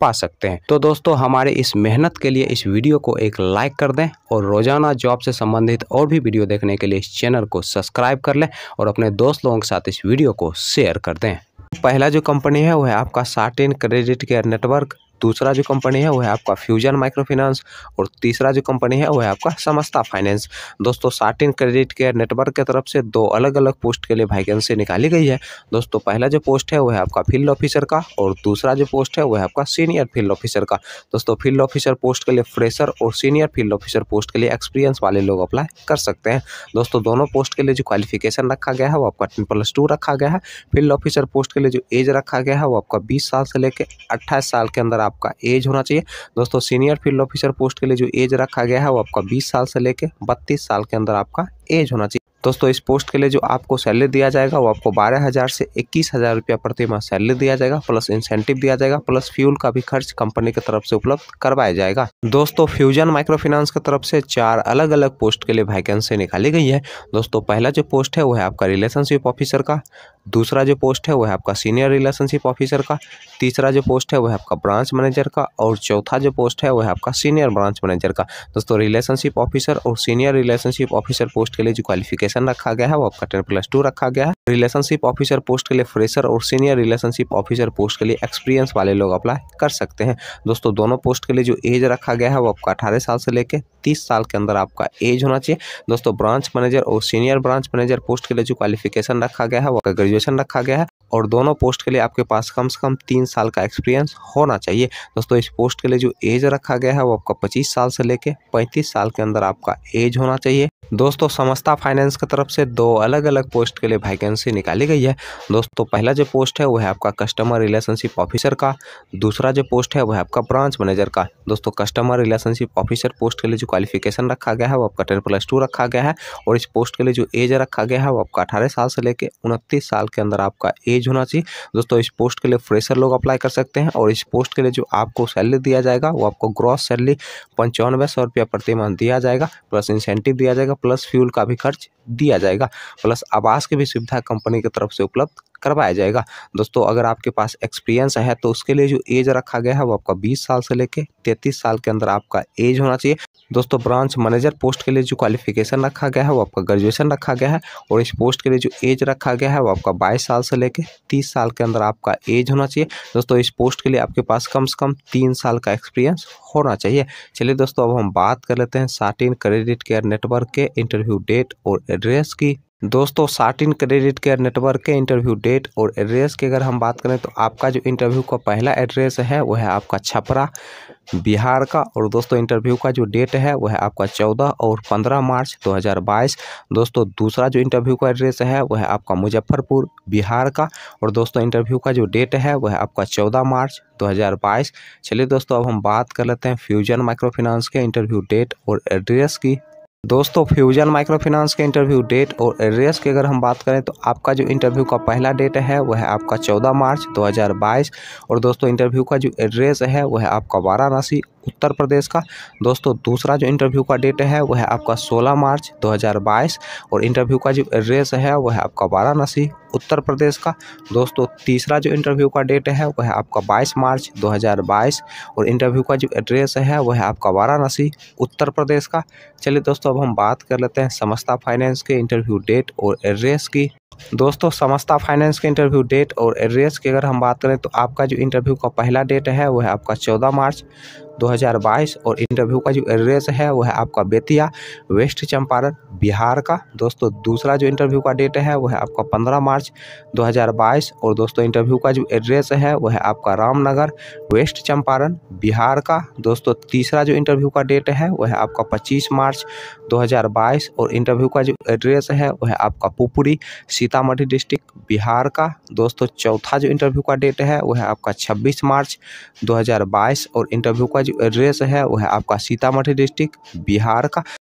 पा सकते हैं तो दोस्तों हमारे इस मेहनत के लिए इस वीडियो को एक लाइक कर दें और रोजाना जॉब से संबंधित और भी वीडियो देखने के लिए इस चैनल को सब्सक्राइब कर लें और अपने दोस्त लोगों के साथ इस वीडियो को शेयर कर दें पहला जो कंपनी है वो है आपका साटिन क्रेडिट केयर नेटवर्क दूसरा जो कंपनी है वो है आपका फ्यूजन माइक्रो फाइनेंस और तीसरा जो कंपनी है वो है आपका समस्ता फाइनेंस दोस्तों साटिन क्रेडिट केयर नेटवर्क के तरफ से दो अलग अलग पोस्ट के लिए वैकेंसी निकाली गई है दोस्तों पहला जो पोस्ट है वो है आपका फील्ड ऑफिसर का और दूसरा जो पोस्ट है वो है आपका सीनियर फील्ड ऑफिसर का दोस्तों फील्ड ऑफिसर पोस्ट के लिए फ्रेशर और सीनियर फील्ड ऑफिसर पोस्ट के लिए एक्सपीरियंस वाले लोग अप्लाई कर सकते हैं दोस्तों दोनों पोस्ट के लिए जो क्वालिफिकेशन रखा गया है वो आपका टेन प्लस टू रखा गया है फील्ड ऑफिसर पोस्ट के लिए जो एज रखा गया है वो आपका बीस साल से लेकर अट्ठाईस साल के अंदर आप आपका एज होना चाहिए दोस्तों सीनियर फील्ड ऑफिसर पोस्ट के लिए जो एज रखा गया है वो आपका बीस साल से लेकर बत्तीस साल के अंदर आपका एज होना चाहिए दोस्तों इस पोस्ट के लिए जो आपको सैलरी दिया जाएगा वो आपको बारह हज़ार से इक्कीस हज़ार रुपया प्रति माह सैलरी दिया जाएगा प्लस इंसेंटिव दिया जाएगा प्लस फ्यूल का भी खर्च कंपनी की तरफ से उपलब्ध करवाया जाएगा दोस्तों फ्यूजन माइक्रो फाइनेंस की तरफ से चार अलग अलग पोस्ट के लिए वैकेंसी निकाली गई है दोस्तों पहला जो पोस्ट है वो है आपका रिलेशनशिप ऑफिसर का दूसरा जो पोस्ट है वो है आपका सीनियर रिलेशनशिप ऑफिसर का तीसरा जो पोस्ट है वो है आपका ब्रांच मैनेजर का और चौथा जो पोस्ट है वो है आपका सीनियर ब्रांच मैनेजर का दोस्तों रिलेशनशिप ऑफिसर और सीनियर रिलेशनशिप ऑफिसर पोस्ट के लिए जो क्वालिफिकेशन वेरिफिकेशन रखा गया है वो आपका टेन प्लस टू रखा गया है रिलेशनशिप ऑफिसर पोस्ट के लिए फ्रेशर और सीनियर रिलेशनशिप ऑफिसर पोस्ट के लिए एक्सपीरियंस वाले लोग अप्लाई कर सकते हैं दोस्तों दोनों पोस्ट के लिए जो एज रखा गया है वो आपका अठारह साल से लेकर तीस साल के अंदर आपका एज होना चाहिए दोस्तों ब्रांच मैनेजर और सीनियर ब्रांच मैनेजर पोस्ट के लिए जो क्वालिफिकेशन रखा गया है वो आपका ग्रेजुएशन रखा गया है और दोनों पोस्ट के लिए आपके पास कम से कम तीन साल का एक्सपीरियंस होना चाहिए दोस्तों इस पोस्ट के लिए जो एज रखा गया है वो आपका पच्चीस साल से लेकर पैंतीस साल के अंदर आपका एज होना चाहिए दोस्तों समस्ता फाइनेंस की तरफ से दो अलग अलग पोस्ट के लिए वैकेंसी निकाली गई है दोस्तों पहला जो पोस्ट है वो है आपका कस्टमर रिलेशनशिप ऑफिसर का दूसरा जो पोस्ट है वह है आपका ब्रांच मैनेजर का दोस्तों कस्टमर रिलेशनशिप ऑफिसर पोस्ट के लिए जो क्वालिफिकेशन रखा गया है वो आपका टेन प्लस टू रखा गया है और इस पोस्ट के लिए जो एज रखा गया है वो आपका अठारह साल से लेकर उनतीस साल के अंदर आपका एज होना चाहिए दोस्तों इस पोस्ट के लिए फ्रेशर लोग अप्लाई कर सकते हैं और इस पोस्ट के लिए जो आपको सैलरी दिया जाएगा वो आपको ग्रॉस सैलरी पंचानवे सौ रुपया प्रति मंथ दिया जाएगा प्लस इंसेंटिव दिया जाएगा प्लस फ्यूल का भी खर्च दिया जाएगा प्लस आवास की भी सुविधा कंपनी की तरफ से उपलब्ध करवाया जाएगा दोस्तों अगर आपके पास एक्सपीरियंस है तो उसके लिए जो एज रखा गया है वो आपका बीस साल से लेकर तैंतीस साल के अंदर आपका एज होना चाहिए दोस्तों ब्रांच मैनेजर पोस्ट के लिए जो क्वालिफिकेशन रखा गया है वो आपका ग्रेजुएशन रखा गया है और इस पोस्ट के लिए जो एज रखा गया है वो आपका बाईस साल से लेकर तीस साल के अंदर आपका एज होना चाहिए दोस्तों इस पोस्ट के लिए आपके पास कम से कम तीन साल का एक्सपीरियंस होना चाहिए चलिए दोस्तों अब हम बात कर लेते हैं साटिन क्रेडिट केयर नेटवर्क के इंटरव्यू डेट और एड्रेस की दोस्तों इन क्रेडिट केयर नेटवर्क के इंटरव्यू डेट और एड्रेस की अगर हम बात करें तो आपका जो इंटरव्यू का पहला एड्रेस है वह है आपका छपरा बिहार का और दोस्तों इंटरव्यू का जो डेट है वह है आपका चौदह और पंद्रह मार्च 2022 दोस्तों दूसरा जो इंटरव्यू का एड्रेस है वह है आपका मुजफ्फरपुर बिहार का और दोस्तों इंटरव्यू का जो डेट है वह है आपका चौदह मार्च 2022 चलिए दोस्तों अब हम बात कर लेते हैं फ्यूजन माइक्रो फाइनेंस के इंटरव्यू डेट और एड्रेस की दोस्तों फ्यूजन माइक्रोफाइनेंस के इंटरव्यू डेट और एड्रेस की अगर हम बात करें तो आपका जो इंटरव्यू का पहला डेट है वह है आपका 14 मार्च 2022 और दोस्तों इंटरव्यू का जो एड्रेस है वह है आपका वाराणसी उत्तर प्रदेश का दोस्तों दूसरा जो इंटरव्यू का डेट है वह है आपका 16 मार्च 2022 और इंटरव्यू का जो एड्रेस है वह है आपका वाराणसी उत्तर प्रदेश का दोस्तों तीसरा जो इंटरव्यू का डेट है वह है आपका 22 मार्च 2022 और इंटरव्यू का जो एड्रेस है वह है आपका वाराणसी उत्तर प्रदेश का चलिए दोस्तों दोस्तों अब हम बात कर लेते हैं समस्ता फाइनेंस के इंटरव्यू डेट और एड्रेस की दोस्तों समस्ता फाइनेंस के इंटरव्यू डेट और एड्रेस की अगर हम बात करें तो आपका जो इंटरव्यू का पहला डेट है वह है आपका चौदह मार्च 2022 और इंटरव्यू का जो एड्रेस है वो है आपका बेतिया वेस्ट चंपारण बिहार का दोस्तों दूसरा जो इंटरव्यू का डेट है वो है आपका 15 मार्च 2022 और दोस्तों इंटरव्यू का जो एड्रेस है वो है आपका रामनगर वेस्ट चंपारण बिहार का दोस्तों तीसरा जो इंटरव्यू का डेट है वह है आपका पच्चीस मार्च दो और इंटरव्यू का जो एड्रेस है वह है आपका पुपुरी सीतामढ़ी डिस्ट्रिक्ट बिहार का दोस्तों चौथा जो इंटरव्यू का डेट है वह है आपका छब्बीस मार्च 2022 और इंटरव्यू का एड्रेस है वो है आपका सीतामढ़ी डिस्ट्रिक्ट बिहार का